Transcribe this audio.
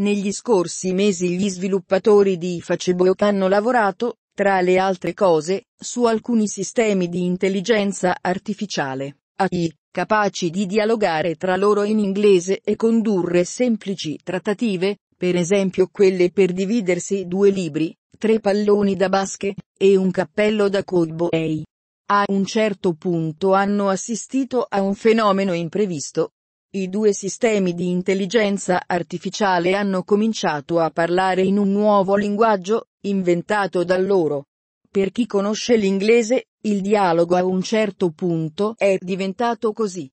Negli scorsi mesi gli sviluppatori di Facebook hanno lavorato, tra le altre cose, su alcuni sistemi di intelligenza artificiale, AI, capaci di dialogare tra loro in inglese e condurre semplici trattative, per esempio quelle per dividersi due libri, tre palloni da basket, e un cappello da cowboy. A un certo punto hanno assistito a un fenomeno imprevisto, i due sistemi di intelligenza artificiale hanno cominciato a parlare in un nuovo linguaggio, inventato da loro. Per chi conosce l'inglese, il dialogo a un certo punto è diventato così.